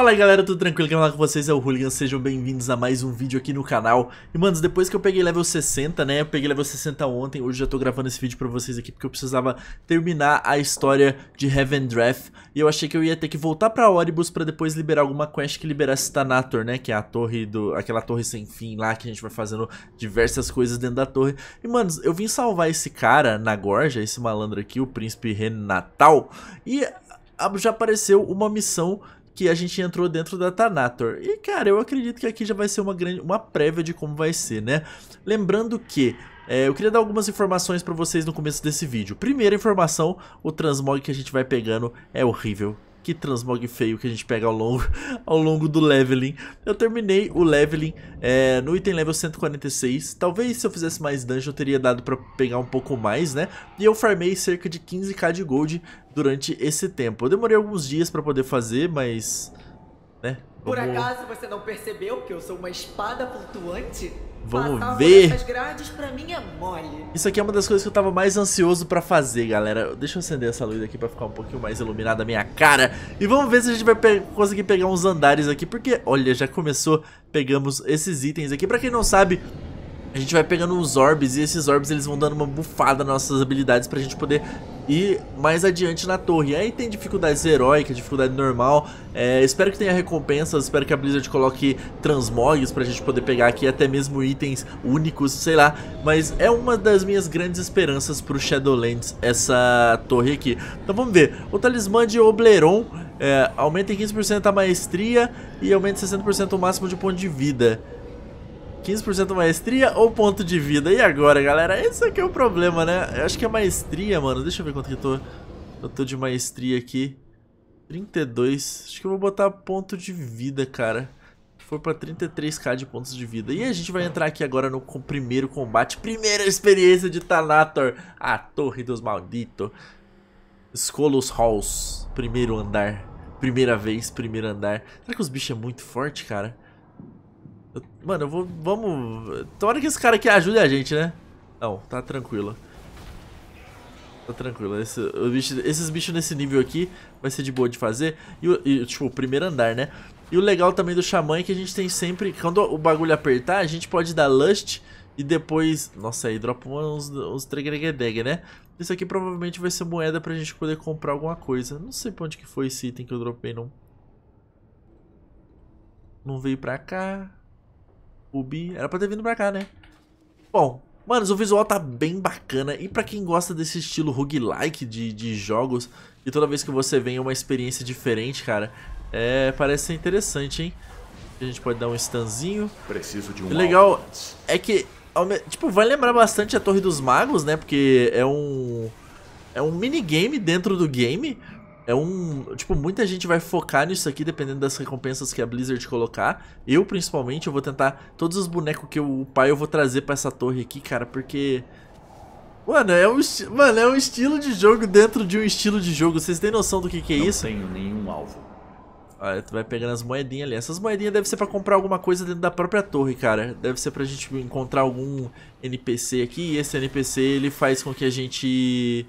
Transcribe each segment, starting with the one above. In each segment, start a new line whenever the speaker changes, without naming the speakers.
Fala aí galera, tudo tranquilo? Quem fala com vocês é o Hooligan, sejam bem-vindos a mais um vídeo aqui no canal. E mano depois que eu peguei level 60, né, eu peguei level 60 ontem, hoje já tô gravando esse vídeo pra vocês aqui porque eu precisava terminar a história de Heaven Draft. E eu achei que eu ia ter que voltar pra Oribus pra depois liberar alguma quest que liberasse Thanator, né, que é a torre do... aquela torre sem fim lá que a gente vai fazendo diversas coisas dentro da torre. E mano eu vim salvar esse cara na gorja, esse malandro aqui, o príncipe Renatal, e já apareceu uma missão que a gente entrou dentro da Thanator. E, cara, eu acredito que aqui já vai ser uma, grande, uma prévia de como vai ser, né? Lembrando que é, eu queria dar algumas informações para vocês no começo desse vídeo. Primeira informação, o transmog que a gente vai pegando é horrível que transmog feio que a gente pega ao longo, ao longo do leveling. Eu terminei o leveling é, no item level 146. Talvez se eu fizesse mais dungeon, eu teria dado pra pegar um pouco mais, né? E eu farmei cerca de 15k de gold durante esse tempo. Eu demorei alguns dias pra poder fazer, mas... Né? Vamos... Por acaso você não percebeu que eu sou uma espada flutuante? Vamos Passar ver. mim é mole. Isso aqui é uma das coisas que eu tava mais ansioso pra fazer, galera. Deixa eu acender essa luz aqui pra ficar um pouquinho mais iluminada a minha cara. E vamos ver se a gente vai pe conseguir pegar uns andares aqui, porque, olha, já começou. Pegamos esses itens aqui. Pra quem não sabe, a gente vai pegando uns orbes e esses orbes eles vão dando uma bufada nas nossas habilidades pra gente poder e mais adiante na torre. Aí tem dificuldades heróicas, dificuldade normal. É, espero que tenha recompensas, espero que a Blizzard coloque transmogs pra gente poder pegar aqui, até mesmo itens únicos, sei lá. Mas é uma das minhas grandes esperanças pro Shadowlands essa torre aqui. Então vamos ver. O talismã de Obleron é, aumenta em 15% a maestria e aumenta em 60% o máximo de ponto de vida. 15% maestria ou ponto de vida? E agora, galera? Esse aqui é o problema, né? Eu acho que é maestria, mano. Deixa eu ver quanto que eu tô, eu tô de maestria aqui. 32. Acho que eu vou botar ponto de vida, cara. Foi pra 33k de pontos de vida. E a gente vai entrar aqui agora no primeiro combate. Primeira experiência de Thanator. A Torre dos Malditos. Escolos Halls. Primeiro andar. Primeira vez, primeiro andar. Será que os bichos é muito forte, cara? Eu, mano, eu vou... Vamos... Tomara que esse cara aqui ajude a gente, né? Não, tá tranquilo. Tá tranquilo. Esse, bicho, esses bichos nesse nível aqui vai ser de boa de fazer. E, e, tipo, o primeiro andar, né? E o legal também do Xamã é que a gente tem sempre... Quando o bagulho apertar, a gente pode dar Lust e depois... Nossa, aí dropa uns, uns tregreguedegue, né? Isso aqui provavelmente vai ser moeda pra gente poder comprar alguma coisa. Não sei pra onde que foi esse item que eu dropei, não. Não veio pra cá. Ubi. Era pra ter vindo pra cá, né? Bom, mano, o visual tá bem bacana. E pra quem gosta desse estilo roguelike de, de jogos, e toda vez que você vem é uma experiência diferente, cara, é, parece ser interessante, hein? A gente pode dar um stanzinho. Preciso de um. O legal é que, tipo, vai lembrar bastante a Torre dos Magos, né? Porque é um. É um minigame dentro do game, é um. Tipo, muita gente vai focar nisso aqui, dependendo das recompensas que a Blizzard colocar. Eu, principalmente, eu vou tentar. Todos os bonecos que eu upar, eu vou trazer pra essa torre aqui, cara, porque. Mano é, um, mano, é um estilo de jogo dentro de um estilo de jogo. Vocês têm noção do que, que é Não isso? Não tenho nenhum alvo. Olha, ah, tu vai pegando as moedinhas ali. Essas moedinhas devem ser pra comprar alguma coisa dentro da própria torre, cara. Deve ser pra gente encontrar algum NPC aqui. E esse NPC, ele faz com que a gente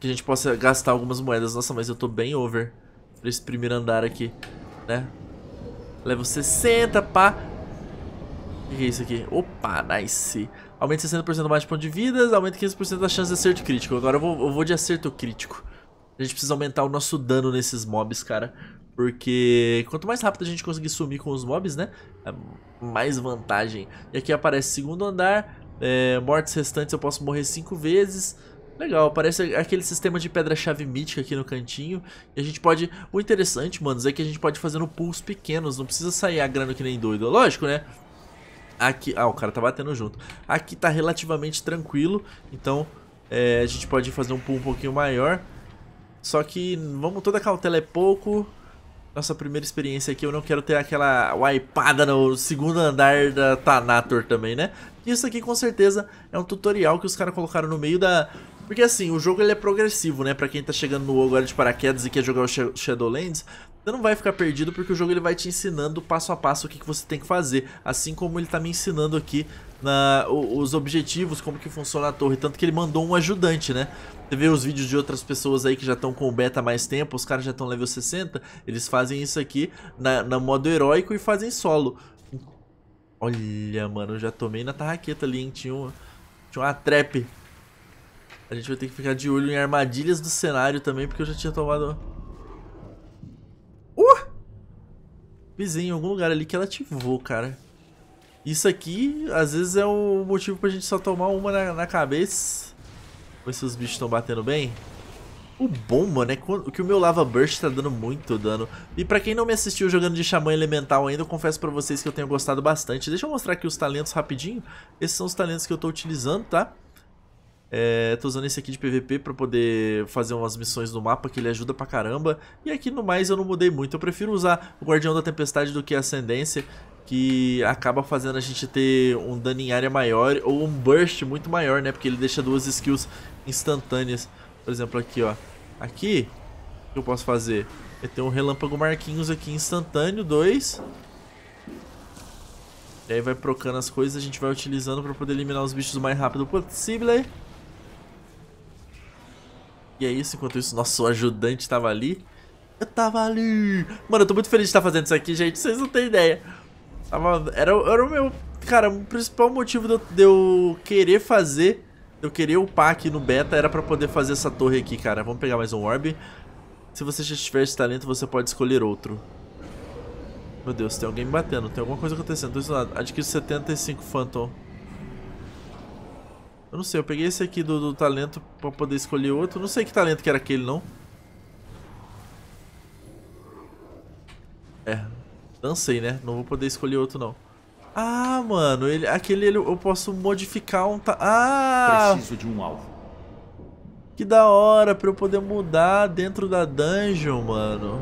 que a gente possa gastar algumas moedas. Nossa, mas eu tô bem over pra esse primeiro andar aqui, né? Level 60, pá. O que, que é isso aqui? Opa, nice. Aumenta 60% mais de ponto de vida, aumenta 15% da chance de acerto crítico. Agora eu vou, eu vou de acerto crítico. A gente precisa aumentar o nosso dano nesses mobs, cara. Porque quanto mais rápido a gente conseguir sumir com os mobs, né? É mais vantagem. E aqui aparece segundo andar. É, mortes restantes eu posso morrer 5 vezes. Legal, parece aquele sistema de pedra-chave mítica aqui no cantinho. E a gente pode... O interessante, mano, é que a gente pode fazer no pulso pequenos. Não precisa sair a grana que nem doido. Lógico, né? Aqui... Ah, o cara tá batendo junto. Aqui tá relativamente tranquilo. Então, é, a gente pode fazer um pool um pouquinho maior. Só que, vamos... Toda cautela é pouco. Nossa primeira experiência aqui, eu não quero ter aquela wipada no segundo andar da Tanator também, né? Isso aqui com certeza é um tutorial que os caras colocaram no meio da, porque assim, o jogo ele é progressivo, né? Pra quem tá chegando no WoW agora de paraquedas e quer jogar o Shadowlands, você não vai ficar perdido porque o jogo ele vai te ensinando passo a passo o que, que você tem que fazer. Assim como ele tá me ensinando aqui na, os objetivos, como que funciona a torre. Tanto que ele mandou um ajudante, né? Você vê os vídeos de outras pessoas aí que já estão com o beta há mais tempo, os caras já estão level 60, eles fazem isso aqui na, na modo heróico e fazem solo. Olha, mano, eu já tomei na tarraqueta ali, hein? Tinha, tinha uma trap a gente vai ter que ficar de olho em armadilhas do cenário também, porque eu já tinha tomado... Uh! Pisei em algum lugar ali que ela ativou, cara. Isso aqui, às vezes, é o motivo pra gente só tomar uma na, na cabeça. Ver se os bichos estão batendo bem. O bom, mano, é que o meu Lava Burst tá dando muito dano. E pra quem não me assistiu jogando de Xamã Elemental ainda, eu confesso pra vocês que eu tenho gostado bastante. Deixa eu mostrar aqui os talentos rapidinho. Esses são os talentos que eu tô utilizando, tá? É, tô usando esse aqui de PVP para poder fazer umas missões no mapa que ele ajuda pra caramba. E aqui no mais eu não mudei muito. Eu prefiro usar o Guardião da Tempestade do que a Ascendência, que acaba fazendo a gente ter um dano em área maior ou um burst muito maior, né? Porque ele deixa duas skills instantâneas. Por exemplo, aqui, ó. Aqui, o que eu posso fazer? Eu tenho um Relâmpago Marquinhos aqui instantâneo, dois. E aí vai procando as coisas, a gente vai utilizando para poder eliminar os bichos o mais rápido possível. E é isso, enquanto isso, nosso ajudante tava ali. Eu tava ali. Mano, eu tô muito feliz de estar tá fazendo isso aqui, gente. Vocês não têm ideia. Tava, era, era o meu... Cara, o principal motivo de eu, de eu querer fazer... De eu querer upar aqui no beta era pra poder fazer essa torre aqui, cara. Vamos pegar mais um orb. Se você já tiver esse talento, você pode escolher outro. Meu Deus, tem alguém me batendo. Tem alguma coisa acontecendo. Adquire 75 Phantom. Eu não sei, eu peguei esse aqui do, do talento pra poder escolher outro. Não sei que talento que era aquele, não. É, dancei, né? Não vou poder escolher outro, não. Ah, mano, ele, aquele ele, eu posso modificar um... Ta... Ah! Preciso de um alvo. Que da hora, pra eu poder mudar dentro da dungeon, mano.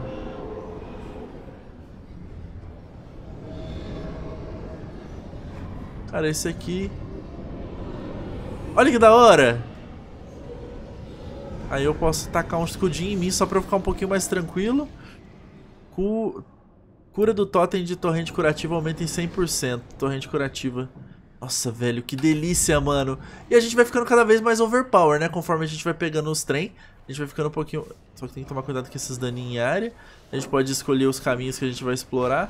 Cara, esse aqui Olha que da hora! Aí eu posso tacar um escudinho em mim só pra eu ficar um pouquinho mais tranquilo. Cu... Cura do totem de torrente curativa aumenta em 100%. Torrente curativa. Nossa, velho, que delícia, mano. E a gente vai ficando cada vez mais overpower, né? Conforme a gente vai pegando os trem, a gente vai ficando um pouquinho... Só que tem que tomar cuidado com esses daninhos em área. A gente pode escolher os caminhos que a gente vai explorar.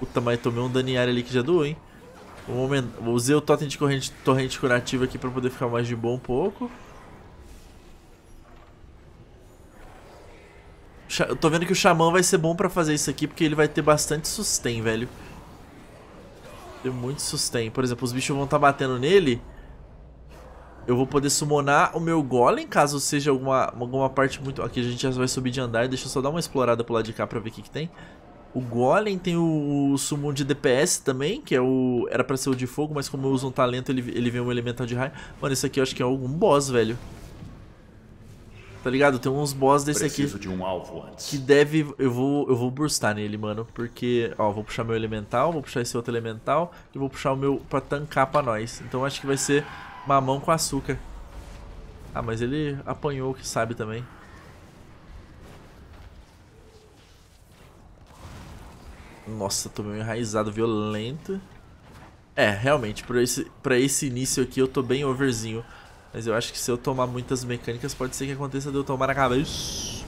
Puta, mas tomei um daninho em área ali que já doeu, hein? Vou usei o totem de corrente, torrente curativa aqui pra poder ficar mais de boa um pouco. Eu tô vendo que o Xamã vai ser bom pra fazer isso aqui, porque ele vai ter bastante sustain, velho. Tem muito sustain. Por exemplo, os bichos vão estar tá batendo nele. Eu vou poder summonar o meu Golem, caso seja alguma, alguma parte muito... Aqui a gente já vai subir de andar. Deixa eu só dar uma explorada pro lado de cá pra ver o que que Tem. O Golem tem o, o summon de DPS também, que é o. Era pra ser o de fogo, mas como eu uso um talento, ele, ele vem um elemental de raio. Mano, esse aqui eu acho que é algum boss, velho. Tá ligado? Tem uns boss desse Preciso aqui. De um que deve. Eu vou, eu vou burstar nele, mano. Porque, ó, vou puxar meu elemental, vou puxar esse outro elemental e vou puxar o meu pra tancar pra nós. Então acho que vai ser mamão com açúcar. Ah, mas ele apanhou o que sabe também. Nossa, tomei um enraizado violento. É, realmente, pra esse, pra esse início aqui eu tô bem overzinho. Mas eu acho que se eu tomar muitas mecânicas, pode ser que aconteça de eu tomar na cabeça.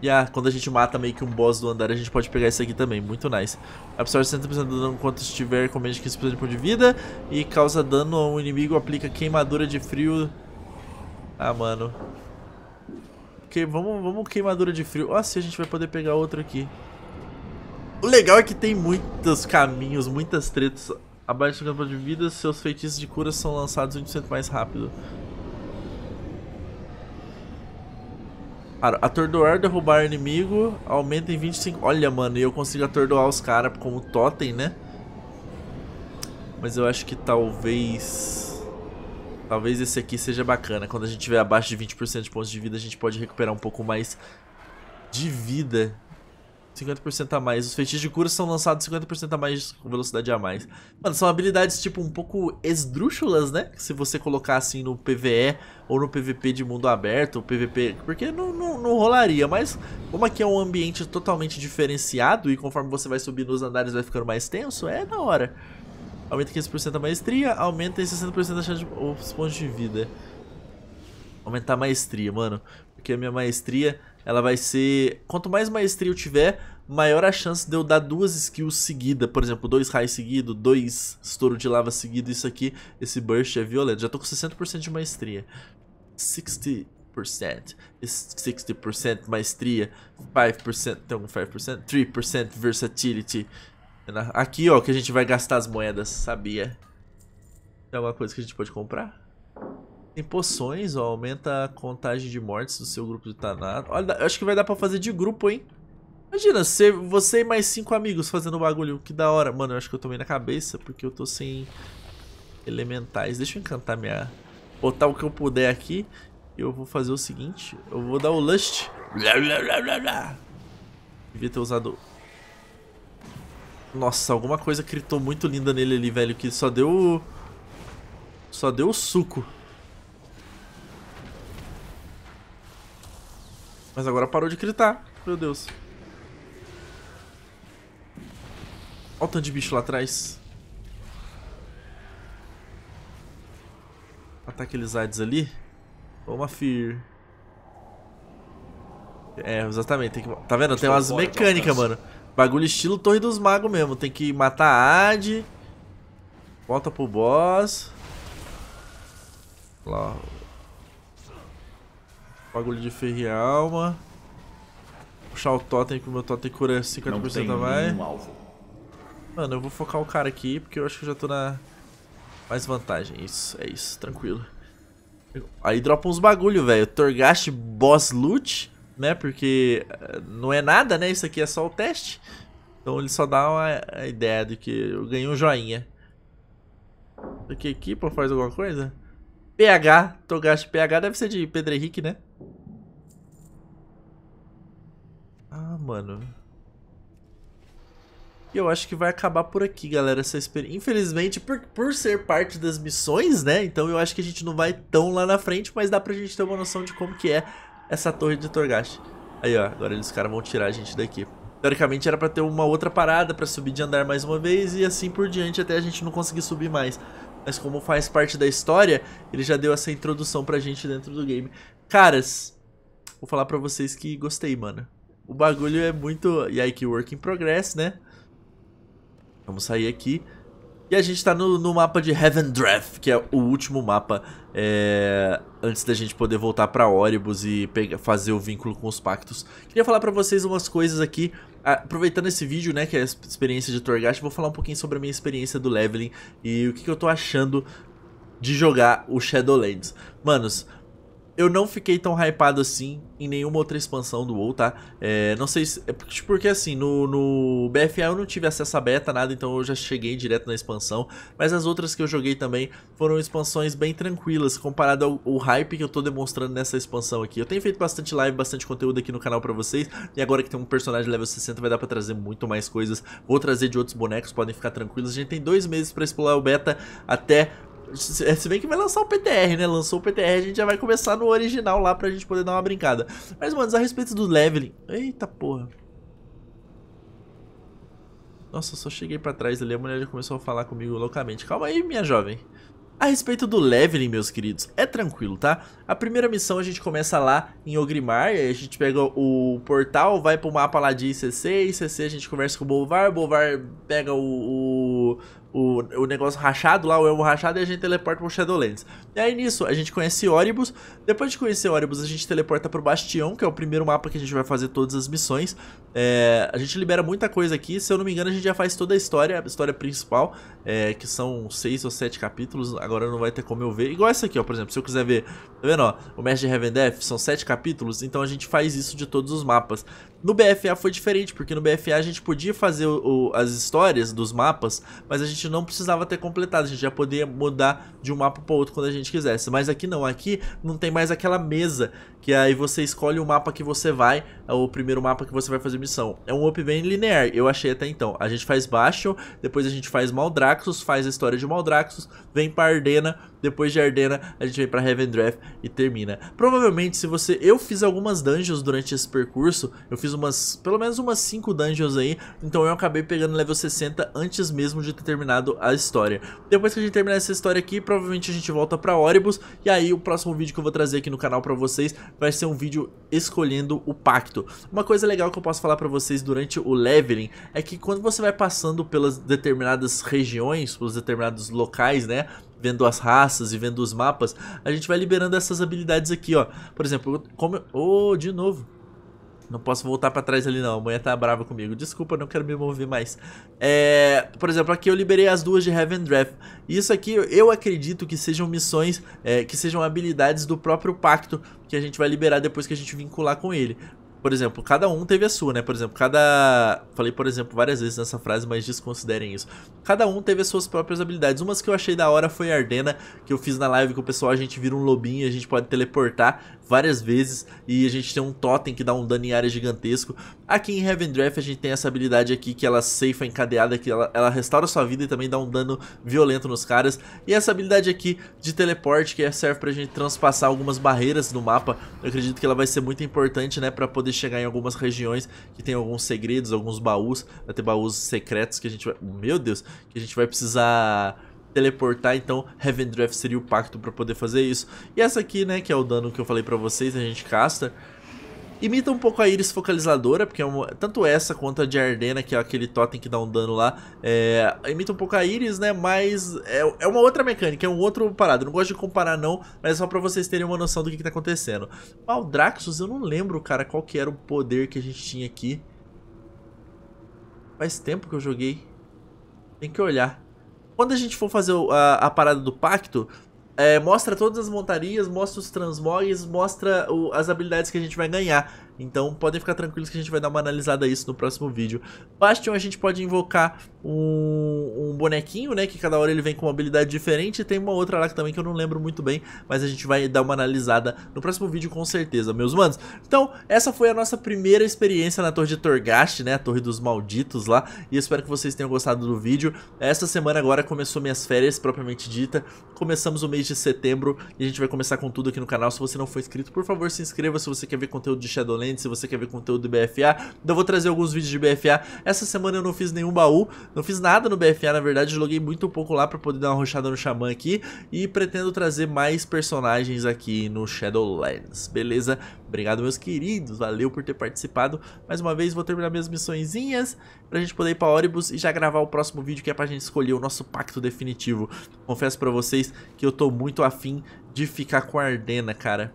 E ah, quando a gente mata meio que um boss do andar, a gente pode pegar esse aqui também. Muito nice. Absorve 100% do dano enquanto estiver com menos de 15% de ponto de vida. E causa dano a um inimigo, aplica queimadura de frio. Ah, mano. Que, vamos, vamos queimadura de frio. Ah, se a gente vai poder pegar outro aqui. O legal é que tem muitos caminhos, muitas tretas. Abaixo do campo de vida, seus feitiços de cura são lançados 1% mais rápido. Atordoar, derrubar inimigo, aumenta em 25... Olha, mano, e eu consigo atordoar os caras como totem, né? Mas eu acho que talvez... Talvez esse aqui seja bacana. Quando a gente tiver abaixo de 20% de pontos de vida, a gente pode recuperar um pouco mais de vida. 50% a mais. Os feitiços de cura são lançados 50% a mais, com velocidade a mais. Mano, são habilidades, tipo, um pouco esdrúxulas, né? Se você colocar, assim, no PvE ou no PvP de mundo aberto, ou PvP... Porque não, não, não, rolaria, mas como aqui é um ambiente totalmente diferenciado e conforme você vai subindo os andares vai ficando mais tenso, é da hora. Aumenta 15% a maestria, aumenta em 60% a chance de os pontos de vida. Aumentar a maestria, mano. Porque a minha maestria, ela vai ser... Quanto mais maestria eu tiver, maior a chance de eu dar duas skills seguidas. Por exemplo, dois raios seguidos, dois estouro de lava seguido. Isso aqui, esse burst é violento. Já tô com 60% de maestria. 60%. 60% maestria, 5%, tem um 5%? 3% versatility, Aqui, ó, que a gente vai gastar as moedas, sabia? Tem é alguma coisa que a gente pode comprar? Tem poções, ó, aumenta a contagem de mortes do seu grupo de Tanato. Olha, eu acho que vai dar pra fazer de grupo, hein? Imagina, você, você e mais cinco amigos fazendo o bagulho, que da hora. Mano, eu acho que eu tomei na cabeça, porque eu tô sem elementais. Deixa eu encantar minha... Botar o que eu puder aqui. Eu vou fazer o seguinte, eu vou dar o Lust. Blá, blá, blá, blá, blá. Devia ter usado nossa, alguma coisa gritou muito linda nele ali, velho, que só deu... Só deu suco. Mas agora parou de gritar. Meu Deus. Olha o tanto de bicho lá atrás. Matar aqueles Hades ali. Ou uma Fear. É, exatamente. Que... Tá vendo? Tem umas mecânicas, mano. Bagulho estilo Torre dos Magos mesmo. Tem que matar a Ad. Volta pro boss. Lá. Bagulho de ferro e alma. Puxar o totem, que o meu totem cura 50% Não vai. Mano, eu vou focar o cara aqui, porque eu acho que eu já tô na... Mais vantagem. Isso, é isso. Tranquilo. Aí dropa uns bagulho, velho. Torgash Boss Loot né? Porque eh, não é nada, né? Isso aqui é só o teste. Então ele só dá uma, a ideia de que eu ganhei um joinha. Aqui, aqui, pô, faz alguma coisa? PH, Togashi PH deve ser de Pedro Henrique, né? Ah, mano. E eu acho que vai acabar por aqui, galera, essa experiência. Infelizmente, por, por ser parte das missões, né? Então eu acho que a gente não vai tão lá na frente, mas dá pra gente ter uma noção de como que é essa torre de Torgash. Aí, ó, agora eles caras vão tirar a gente daqui. Teoricamente era pra ter uma outra parada pra subir de andar mais uma vez e assim por diante até a gente não conseguir subir mais. Mas como faz parte da história, ele já deu essa introdução pra gente dentro do game. Caras, vou falar pra vocês que gostei, mano. O bagulho é muito... E aí que work in progress, né? Vamos sair aqui. E a gente tá no, no mapa de Heaven Draft, que é o último mapa é, antes da gente poder voltar para Oribus e pegar, fazer o vínculo com os pactos. Queria falar para vocês umas coisas aqui, ah, aproveitando esse vídeo, né, que é a experiência de Torghast, vou falar um pouquinho sobre a minha experiência do leveling e o que, que eu tô achando de jogar o Shadowlands. Manos, eu não fiquei tão hypado assim em nenhuma outra expansão do WoW, tá? É, não sei se... É porque tipo, assim, no, no BFA eu não tive acesso a beta, nada, então eu já cheguei direto na expansão. Mas as outras que eu joguei também foram expansões bem tranquilas, comparado ao, ao hype que eu tô demonstrando nessa expansão aqui. Eu tenho feito bastante live, bastante conteúdo aqui no canal pra vocês, e agora que tem um personagem level 60 vai dar pra trazer muito mais coisas. Vou trazer de outros bonecos, podem ficar tranquilos. A gente tem dois meses pra explorar o beta até é, se bem que vai lançar o PTR, né? Lançou o PTR, a gente já vai começar no original lá pra gente poder dar uma brincada. Mas, mano, a respeito do leveling... Eita porra. Nossa, só cheguei pra trás ali, a mulher já começou a falar comigo loucamente. Calma aí, minha jovem. A respeito do leveling, meus queridos, é tranquilo, tá? A primeira missão a gente começa lá em Ogrimar, a gente pega o portal, vai pro mapa lá de ICC, ICC a gente conversa com o Bolvar, Bolvar pega o, o o, o negócio rachado lá, o elmo rachado, e a gente teleporta pro Shadowlands. E aí nisso, a gente conhece Oribus, depois de conhecer Oribus, a gente teleporta pro Bastião, que é o primeiro mapa que a gente vai fazer todas as missões. É, a gente libera muita coisa aqui, se eu não me engano a gente já faz toda a história, a história principal, é, que são seis ou sete capítulos, agora não vai ter como eu ver. Igual essa aqui, ó, por exemplo, se eu quiser ver, tá vendo, ó, o Mestre de Heaven Death, são sete capítulos, então a gente faz isso de todos os mapas. No BFA foi diferente, porque no BFA a gente podia fazer o, as histórias dos mapas, mas a gente não precisava ter completado, a gente já podia mudar de um mapa para outro quando a gente quisesse. Mas aqui não, aqui não tem mais aquela mesa, que aí você escolhe o mapa que você vai, é o primeiro mapa que você vai fazer missão. É um up bem linear, eu achei até então. A gente faz Bastion, depois a gente faz Maldraxxus, faz a história de Maldraxxus, vem para Ardena, depois de Ardena a gente vem para Heaven Draft e termina. Provavelmente se você... Eu fiz algumas dungeons durante esse percurso, eu fiz fiz umas, pelo menos umas 5 dungeons aí, então eu acabei pegando level 60 antes mesmo de ter terminado a história. Depois que a gente terminar essa história aqui, provavelmente a gente volta pra Oribus, e aí o próximo vídeo que eu vou trazer aqui no canal pra vocês vai ser um vídeo escolhendo o pacto. Uma coisa legal que eu posso falar pra vocês durante o leveling é que quando você vai passando pelas determinadas regiões, pelos determinados locais, né, vendo as raças e vendo os mapas, a gente vai liberando essas habilidades aqui, ó. Por exemplo, como... Oh, de novo. Não posso voltar pra trás ali não, a mulher tá brava comigo. Desculpa, não quero me mover mais. É, por exemplo, aqui eu liberei as duas de Heaven Draft. Isso aqui eu acredito que sejam missões, é, que sejam habilidades do próprio pacto que a gente vai liberar depois que a gente vincular com ele por exemplo, cada um teve a sua, né? Por exemplo, cada. Falei, por exemplo, várias vezes nessa frase, mas desconsiderem isso. Cada um teve as suas próprias habilidades. Umas que eu achei da hora foi a Ardena, que eu fiz na live com o pessoal. A gente vira um lobinho, a gente pode teleportar várias vezes. E a gente tem um totem que dá um dano em área gigantesco. Aqui em Heaven Draft a gente tem essa habilidade aqui que ela safe encadeada, que ela, ela restaura sua vida e também dá um dano violento nos caras. E essa habilidade aqui de teleporte que é, serve pra gente transpassar algumas barreiras no mapa. Eu acredito que ela vai ser muito importante, né, pra poder chegar em algumas regiões que tem alguns segredos, alguns baús. Vai ter baús secretos que a gente vai... Meu Deus! Que a gente vai precisar teleportar, então Heaven Draft seria o pacto para poder fazer isso. E essa aqui, né, que é o dano que eu falei para vocês, a gente casta. Imita um pouco a íris focalizadora, porque é tanto essa quanto a de Ardena, que é aquele totem que dá um dano lá, é, imita um pouco a íris, né? Mas é, é, uma outra mecânica, é um outro parado. Não gosto de comparar não, mas é só pra vocês terem uma noção do que, que tá acontecendo. Ah, Draxus, eu não lembro, cara, qual que era o poder que a gente tinha aqui. Faz tempo que eu joguei. Tem que olhar. Quando a gente for fazer a, a parada do pacto, é, mostra todas as montarias, mostra os transmogs, mostra o, as habilidades que a gente vai ganhar. Então podem ficar tranquilos que a gente vai dar uma analisada a isso no próximo vídeo. Bastion a gente pode invocar um, um, bonequinho, né? Que cada hora ele vem com uma habilidade diferente. E tem uma outra lá que também que eu não lembro muito bem, mas a gente vai dar uma analisada no próximo vídeo com certeza, meus manos. Então, essa foi a nossa primeira experiência na Torre de Torgast, né? A Torre dos Malditos lá. E espero que vocês tenham gostado do vídeo. Essa semana agora começou minhas férias, propriamente dita. Começamos o mês de setembro e a gente vai começar com tudo aqui no canal. Se você não for inscrito, por favor, se inscreva se você quer ver conteúdo de Shadowlands se você quer ver conteúdo do BFA. Então eu vou trazer alguns vídeos de BFA. Essa semana eu não fiz nenhum baú, não fiz nada no BFA, na verdade, joguei muito pouco lá pra poder dar uma rochada no Xamã aqui. E pretendo trazer mais personagens aqui no Shadowlands, beleza? Obrigado, meus queridos, valeu por ter participado. Mais uma vez, vou terminar minhas missõezinhas pra gente poder ir pra Oribus e já gravar o próximo vídeo que é pra gente escolher o nosso pacto definitivo. Confesso pra vocês que eu tô muito afim de ficar com a Ardena, cara.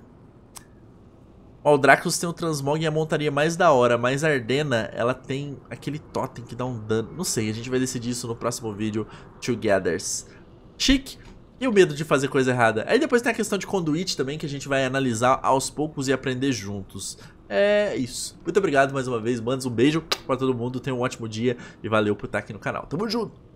Ó, o Dracos tem o transmog e a montaria mais da hora, mas a Ardena, ela tem aquele totem que dá um dano. Não sei, a gente vai decidir isso no próximo vídeo, Togethers. Chique! E o medo de fazer coisa errada. Aí depois tem a questão de conduite também, que a gente vai analisar aos poucos e aprender juntos. É isso. Muito obrigado mais uma vez, mandas Um beijo pra todo mundo, tenha um ótimo dia e valeu por estar aqui no canal. Tamo junto!